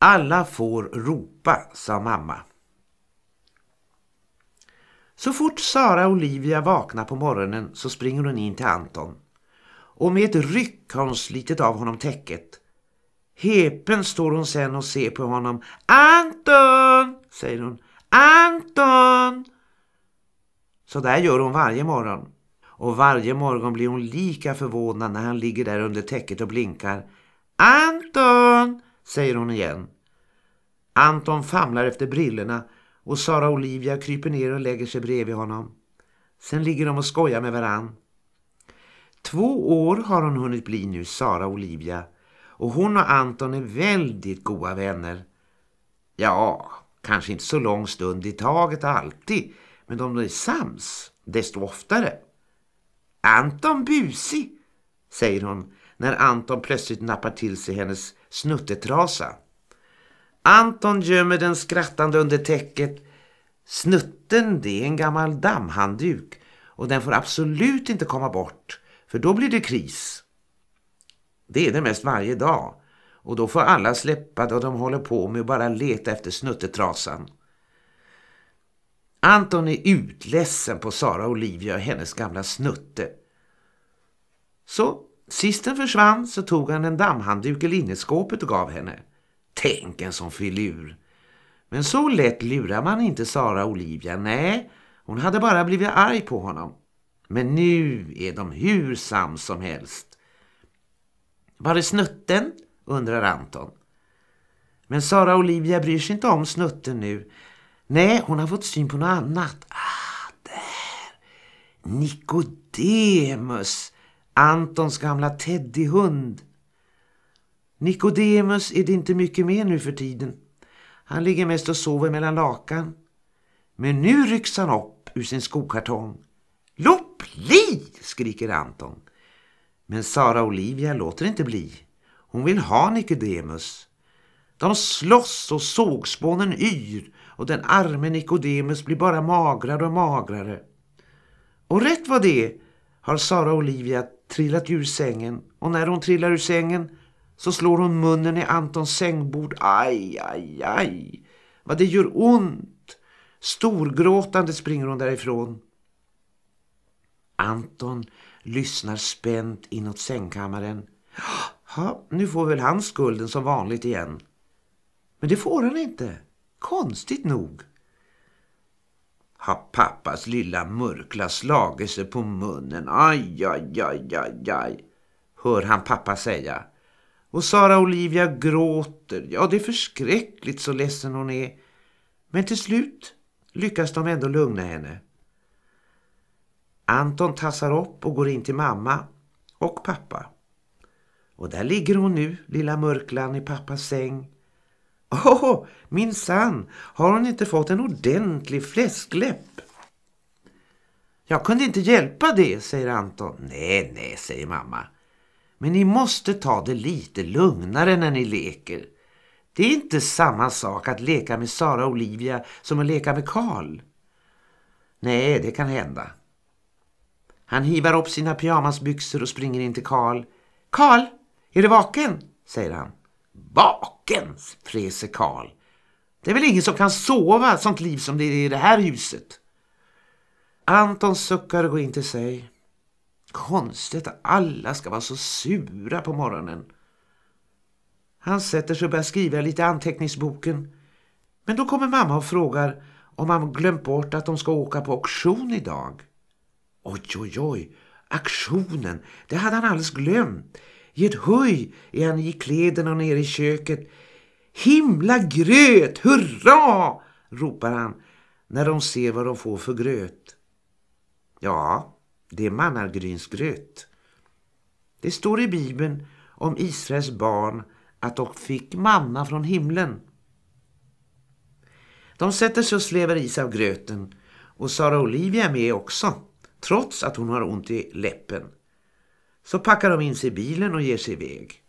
Alla får ropa, sa mamma. Så fort Sara Olivia vaknar på morgonen så springer hon in till Anton. Och med ett ryck har hon slitit av honom täcket. Hepen står hon sen och ser på honom. Anton, säger hon. Anton! Så där gör hon varje morgon. Och varje morgon blir hon lika förvånad när han ligger där under täcket och blinkar. Anton! säger hon igen. Anton famlar efter brillorna och Sara Olivia kryper ner och lägger sig bredvid honom. Sen ligger de och skojar med varann. Två år har hon hunnit bli nu, Sara Olivia. Och hon och Anton är väldigt goda vänner. Ja, kanske inte så lång stund i taget alltid. Men de är sams desto oftare. Anton busig, säger hon när Anton plötsligt nappar till sig hennes snuttetrasa. Anton gömmer den skrattande under täcket. Snutten det är en gammal dammhandduk och den får absolut inte komma bort för då blir det kris. Det är det mest varje dag och då får alla släppa då de håller på med att bara leta efter snuttetrasan. Anton är utledsen på Sara Olivia och hennes gamla snutte. Så Sist den försvann så tog han en dammhandduk i linneskåpet och gav henne. Tänk en sån filur! Men så lätt lurar man inte Sara Olivia, nej. Hon hade bara blivit arg på honom. Men nu är de hur sams som helst. Var det snutten? undrar Anton. Men Sara Olivia bryr sig inte om snutten nu. Nej, hon har fått syn på något annat. Ah, där! Nikodemus! Antons gamla teddyhund. Nikodemus är det inte mycket med nu för tiden. Han ligger mest och sover mellan lakan. Men nu rycks han upp ur sin skokartong. Lopp, li! skriker Anton. Men Sara Olivia låter inte bli. Hon vill ha Nikodemus. De slåss och sågspånen yr och den arme Nikodemus blir bara magrare och magrare. Och rätt vad det är har Sara Olivia trillat ur sängen och när hon trillar ur sängen så slår hon munnen i Antons sängbord. Aj, aj, aj. Vad det gör ont. Storgråtande springer hon därifrån. Anton lyssnar spänt inåt sängkammaren. Ha, nu får väl han skulden som vanligt igen. Men det får han inte. Konstigt nog har pappas lilla mörkla slagit sig på munnen. Aj, aj, aj, aj, aj, hör han pappa säga. Och Sara Olivia gråter. Ja, det är förskräckligt så ledsen hon är. Men till slut lyckas de ändå lugna henne. Anton tassar upp och går in till mamma och pappa. Och där ligger hon nu, lilla mörklan i pappas säng Åh, oh, min sann, har hon inte fått en ordentlig fläskläpp? Jag kunde inte hjälpa det, säger Anton. Nej, nej, säger mamma. Men ni måste ta det lite lugnare när ni leker. Det är inte samma sak att leka med Sara och Olivia som att leka med Karl. Nej, det kan hända. Han hivar upp sina pyjamasbyxor och springer in till Karl. Karl, är du vaken? säger han. Bak! dagens, fräser Karl. Det är väl ingen som kan sova sånt liv som det är i det här huset. Anton suckar och går in till sig. Konstigt att alla ska vara så sura på morgonen. Han sätter sig och börjar skriva lite i anteckningsboken. Men då kommer mamma och frågar om han glömt bort att de ska åka på auktion idag. Oj, oj, oj. Aktionen, det hade han alldeles glömt. I ett höj är han i kläderna nere i köket. Himla gröt, hurra! ropar han när de ser vad de får för gröt. Ja, det är mannargrynsgröt. Det står i Bibeln om Israels barn att de fick manna från himlen. De sätter sig och slevar is av gröten och Sara Olivia är med också, trots att hon har ont i läppen. Så packar de in sig i bilen och ger sig iväg.